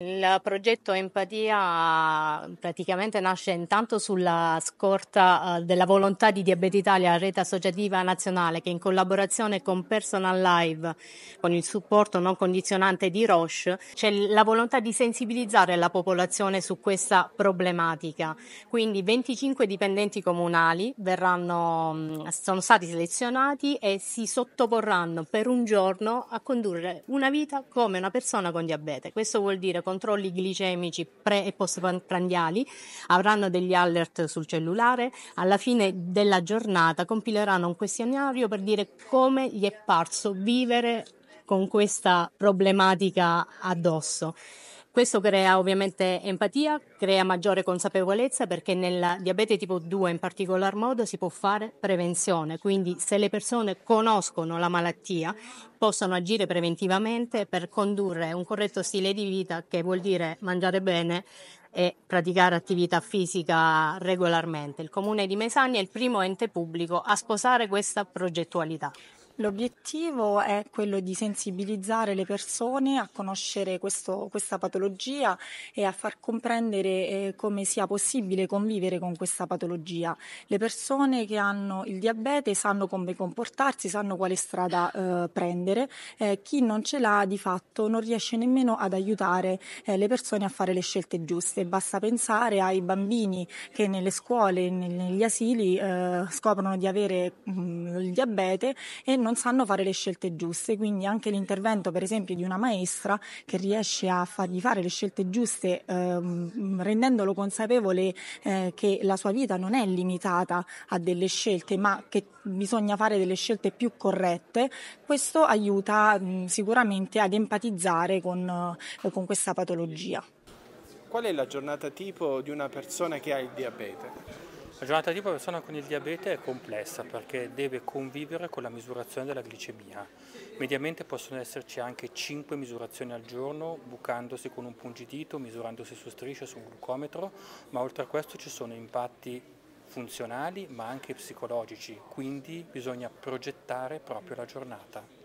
Il progetto Empatia praticamente nasce intanto sulla scorta eh, della volontà di Diabete Italia, rete associativa nazionale, che in collaborazione con Personal Live, con il supporto non condizionante di Roche, c'è la volontà di sensibilizzare la popolazione su questa problematica. Quindi 25 dipendenti comunali verranno, mm, sono stati selezionati e si sottoporranno per un giorno a condurre una vita come una persona con diabete. Questo vuol dire controlli glicemici pre e postprandiali, avranno degli alert sul cellulare, alla fine della giornata compileranno un questionario per dire come gli è parso vivere con questa problematica addosso. Questo crea ovviamente empatia, crea maggiore consapevolezza perché nel diabete tipo 2 in particolar modo si può fare prevenzione, quindi se le persone conoscono la malattia possono agire preventivamente per condurre un corretto stile di vita che vuol dire mangiare bene e praticare attività fisica regolarmente. Il comune di Mesani è il primo ente pubblico a sposare questa progettualità. L'obiettivo è quello di sensibilizzare le persone a conoscere questo, questa patologia e a far comprendere eh, come sia possibile convivere con questa patologia. Le persone che hanno il diabete sanno come comportarsi, sanno quale strada eh, prendere. Eh, chi non ce l'ha di fatto non riesce nemmeno ad aiutare eh, le persone a fare le scelte giuste. Basta pensare ai bambini che nelle scuole, negli asili eh, scoprono di avere mh, mm, il diabete e non non sanno fare le scelte giuste, quindi anche l'intervento per esempio di una maestra che riesce a fargli fare le scelte giuste ehm, rendendolo consapevole eh, che la sua vita non è limitata a delle scelte, ma che bisogna fare delle scelte più corrette, questo aiuta mh, mm, sicuramente ad empatizzare con, eh, con questa patologia. Qual è la giornata tipo di una persona che ha il diabete? La giornata di persona con il diabete è complessa perché deve convivere con la misurazione della glicemia. Mediamente possono esserci anche 5 misurazioni al giorno, bucandosi con un pungidito, misurandosi su strisce, su un glucometro, ma oltre a questo ci sono impatti funzionali ma anche psicologici, quindi bisogna progettare proprio la giornata.